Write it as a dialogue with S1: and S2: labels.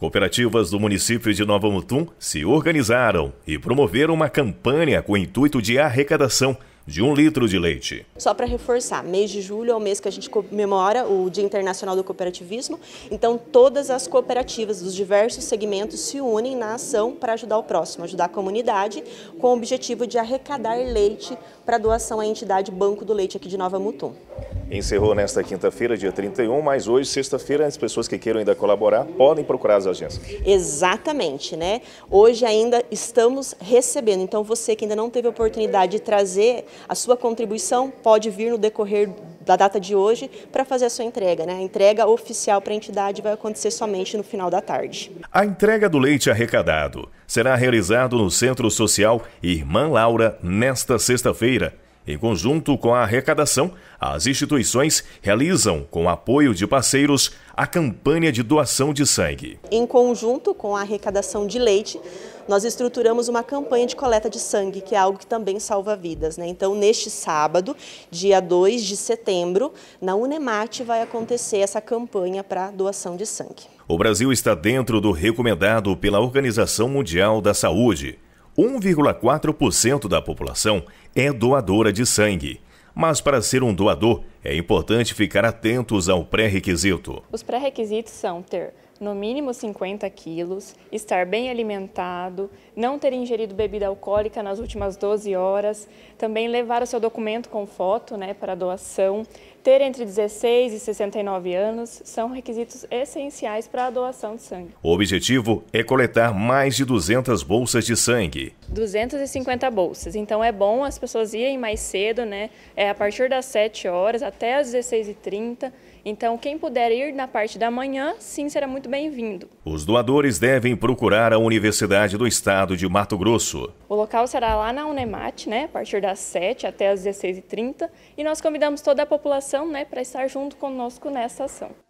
S1: Cooperativas do município de Nova Mutum se organizaram e promoveram uma campanha com o intuito de arrecadação de um litro de leite.
S2: Só para reforçar, mês de julho é o mês que a gente comemora o Dia Internacional do Cooperativismo, então todas as cooperativas dos diversos segmentos se unem na ação para ajudar o próximo, ajudar a comunidade, com o objetivo de arrecadar leite para doação à entidade Banco do Leite aqui de Nova Mutum
S1: encerrou nesta quinta-feira, dia 31, mas hoje, sexta-feira, as pessoas que queiram ainda colaborar podem procurar as agências.
S2: Exatamente, né? Hoje ainda estamos recebendo, então você que ainda não teve a oportunidade de trazer a sua contribuição, pode vir no decorrer da data de hoje para fazer a sua entrega, né? A entrega oficial para a entidade vai acontecer somente no final da tarde.
S1: A entrega do leite arrecadado será realizada no Centro Social Irmã Laura nesta sexta-feira em conjunto com a arrecadação, as instituições realizam, com apoio de parceiros, a campanha de doação de sangue.
S2: Em conjunto com a arrecadação de leite, nós estruturamos uma campanha de coleta de sangue, que é algo que também salva vidas. Né? Então, neste sábado, dia 2 de setembro, na Unemate vai acontecer essa campanha para doação de sangue.
S1: O Brasil está dentro do recomendado pela Organização Mundial da Saúde. 1,4% da população é doadora de sangue. Mas para ser um doador, é importante ficar atentos ao pré-requisito.
S3: Os pré-requisitos são ter no mínimo 50 quilos, estar bem alimentado, não ter ingerido bebida alcoólica nas últimas 12 horas, também levar o seu documento com foto né, para doação, ter entre 16 e 69 anos, são requisitos essenciais para a doação de sangue.
S1: O objetivo é coletar mais de 200 bolsas de sangue.
S3: 250 bolsas, então é bom as pessoas irem mais cedo, né, é, a partir das 7 horas até às 16h30. Então, quem puder ir na parte da manhã, sim, será muito bem-vindo. Os
S1: doadores devem procurar a Universidade do Estado de Mato Grosso.
S3: O local será lá na Unemat, né, a partir das 7 até às 16h30. E nós convidamos toda a população né, para estar junto conosco nessa ação.